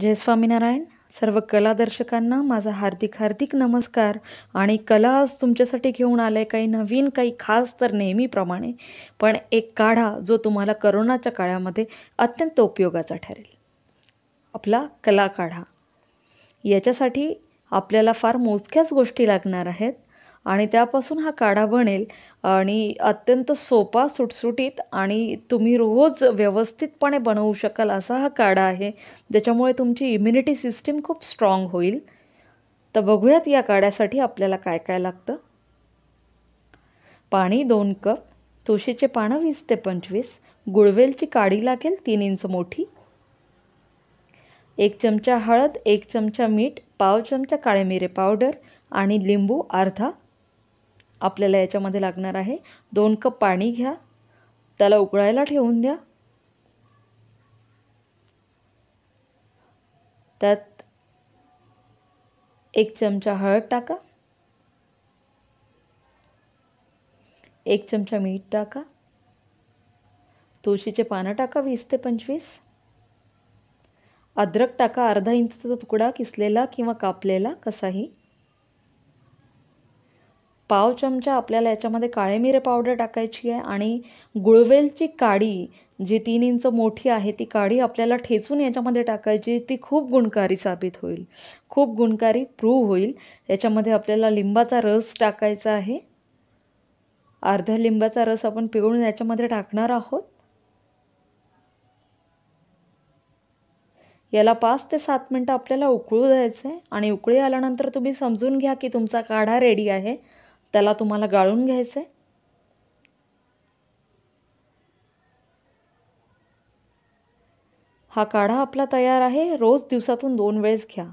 जय स्वामीनारायण सर्व कलादर्शकांना माझा हार्दिक हार्दिक नमस्कार आणि कला आज तुमच्यासाठी घेऊन आलं आहे काही नवीन काही खास तर नेहमीप्रमाणे पण एक काढा जो तुम्हाला करोनाच्या काळामध्ये अत्यंत उपयोगाचा ठरेल आपला कला काढा याच्यासाठी आपल्याला फार मोजक्याच गोष्टी लागणार आहेत आणि त्यापासून हा काढा बनेल आणि अत्यंत सोपा सुटसुटीत आणि तुम्ही रोज व्यवस्थितपणे बनवू शकाल असा हा काढा आहे ज्याच्यामुळे तुमची इम्युनिटी सिस्टीम खूप स्ट्रॉंग होईल तर बघूयात या काढ्यासाठी आपल्याला काय काय लागतं पाणी दोन कप तुळशीचे पानं वीस ते पंचवीस गुळवेलची काडी लागेल तीन इंच मोठी एक चमचा हळद एक चमचा मीठ पाव चमचा काळे मिरे पावडर आणि लिंबू अर्धा आपल्याला याच्यामध्ये लागणार आहे दोन कप पाणी घ्या त्याला उकळायला ठेवून द्या त्यात एक चमचा हळद टाका एक चमचा मीठ टाका तुळशीचे पानं टाका वीस ते पंचवीस अद्रक टाका अर्धा इंचचा तुकडा किसलेला किंवा कापलेला कसाही पाव चमचा आपल्याला याच्यामध्ये काळे मिरे पावडर टाकायची आहे आणि गुळवेलची काडी जी तीन इंच मोठी आहे ती काडी आपल्याला ठेचून याच्यामध्ये टाकायची ती खूप गुणकारी साबित होईल खूप गुणकारी प्रूव्ह होईल याच्यामध्ये आपल्याला लिंबाचा रस टाकायचा आहे अर्ध्या लिंबाचा रस आपण पिळून याच्यामध्ये टाकणार आहोत याला पाच ते सात मिनटं आपल्याला उकळू द्यायचं आहे आणि उकळी आल्यानंतर तुम्ही समजून घ्या की तुमचा काढा रेडी आहे त्याला तुम्हाला गाळून घ्यायचं आहे हा काढा आपला तयार आहे रोज दिवसातून दोन वेळेस घ्या